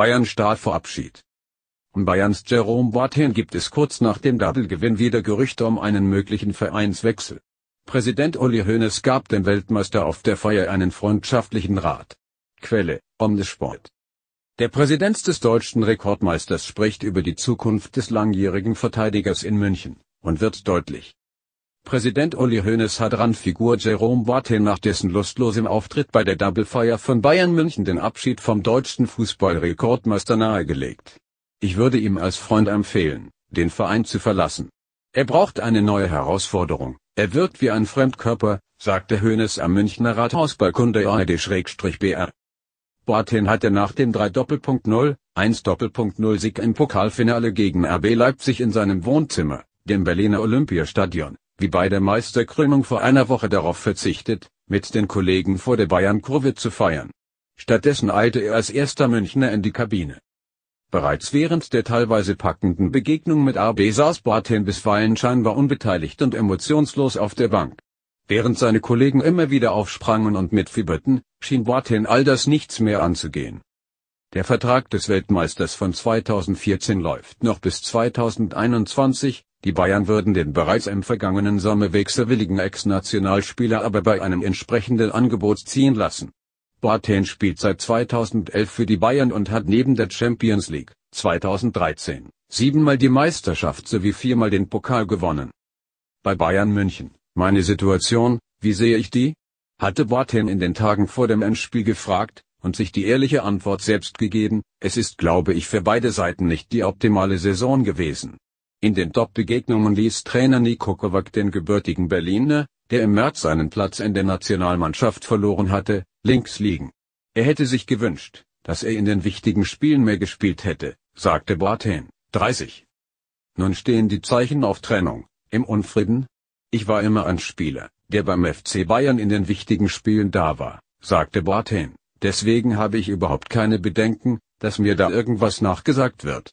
Bayern Stahl verabschiedet. Um Bayerns Jerome Boateng gibt es kurz nach dem Doublegewinn wieder Gerüchte um einen möglichen Vereinswechsel. Präsident Uli Hoeneß gab dem Weltmeister auf der Feier einen freundschaftlichen Rat. Quelle, Omnisport. Der Präsident des deutschen Rekordmeisters spricht über die Zukunft des langjährigen Verteidigers in München und wird deutlich, Präsident Uli Hoeneß hat Randfigur Jerome Boateng nach dessen lustlosem Auftritt bei der Double Doublefeier von Bayern München den Abschied vom deutschen Fußballrekordmeister nahegelegt. Ich würde ihm als Freund empfehlen, den Verein zu verlassen. Er braucht eine neue Herausforderung, er wirkt wie ein Fremdkörper, sagte Hoeneß am Münchner Rathausbalkon der ARD-BR. Boateng hatte nach dem 3 Doppelpunkt 0, 1 Doppelpunkt 0 Sieg im Pokalfinale gegen RB Leipzig in seinem Wohnzimmer, dem Berliner Olympiastadion, wie bei der Meisterkrönung vor einer Woche darauf verzichtet, mit den Kollegen vor der Bayernkurve zu feiern. Stattdessen eilte er als erster Münchner in die Kabine. Bereits während der teilweise packenden Begegnung mit AB saß Boateng bisweilen scheinbar unbeteiligt und emotionslos auf der Bank. Während seine Kollegen immer wieder aufsprangen und mitfieberten, schien Boateng all das nichts mehr anzugehen. Der Vertrag des Weltmeisters von 2014 läuft noch bis 2021, die Bayern würden den bereits im vergangenen Sommer wechselwilligen Ex-Nationalspieler aber bei einem entsprechenden Angebot ziehen lassen. Boateng spielt seit 2011 für die Bayern und hat neben der Champions League 2013 siebenmal die Meisterschaft sowie viermal den Pokal gewonnen. Bei Bayern München, meine Situation, wie sehe ich die? hatte Boateng in den Tagen vor dem Endspiel gefragt und sich die ehrliche Antwort selbst gegeben, es ist glaube ich für beide Seiten nicht die optimale Saison gewesen. In den Top-Begegnungen ließ Trainer Niko Kovac den gebürtigen Berliner, der im März seinen Platz in der Nationalmannschaft verloren hatte, links liegen. Er hätte sich gewünscht, dass er in den wichtigen Spielen mehr gespielt hätte, sagte Boateng, 30. Nun stehen die Zeichen auf Trennung, im Unfrieden. Ich war immer ein Spieler, der beim FC Bayern in den wichtigen Spielen da war, sagte Boateng, deswegen habe ich überhaupt keine Bedenken, dass mir da irgendwas nachgesagt wird.